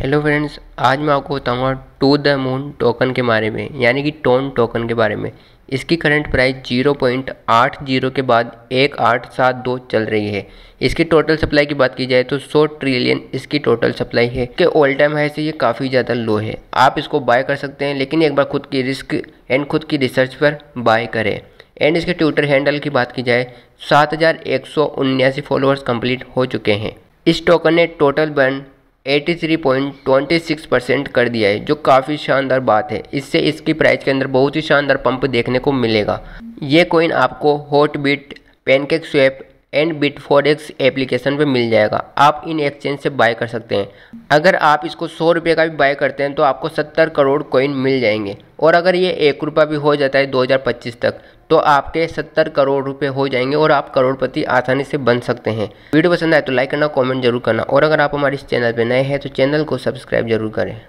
hello friends आज मैं आपको बताऊंगा टू द मून टोकन के बारे में यानी कि टोन टोकन के बारे में इसकी करंट प्राइस जीरो पॉइंट आठ जीरो के बाद एक आठ सात दो चल रही है इसकी टोटल सप्लाई की बात की जाए तो सौ ट्रिलियन इसकी टोटल सप्लाई है कि ऑल टाइम हाई से ये काफ़ी ज़्यादा लो है आप इसको बाय कर सकते हैं लेकिन एक बार खुद की रिस्क एंड खुद की रिसर्च पर बाय करें एंड इसके ट्विटर हैंडल की बात की जाए सात हज़ार एक सौ उन्यासी फॉलोअर्स कंप्लीट हो चुके हैं इस टोकन ने टोटल बर्न 83.26 परसेंट कर दिया है जो काफ़ी शानदार बात है इससे इसकी प्राइस के अंदर बहुत ही शानदार पंप देखने को मिलेगा ये कोइन आपको Hotbit PancakeSwap and bit X application पे मिल जाएगा आप इन एक्सचेंज से बाय कर सकते हैं अगर आप इसको सौ रुपये का भी बाय करते हैं तो आपको सत्तर करोड़ कोइन मिल जाएंगे और अगर ये एक रुपया भी हो जाता है 2025 तक तो आपके 70 करोड़ रुपए हो जाएंगे और आप करोड़पति आसानी से बन सकते हैं वीडियो पसंद आए तो लाइक करना कमेंट जरूर करना और अगर आप हमारे इस चैनल पर नए हैं तो चैनल को सब्सक्राइब जरूर करें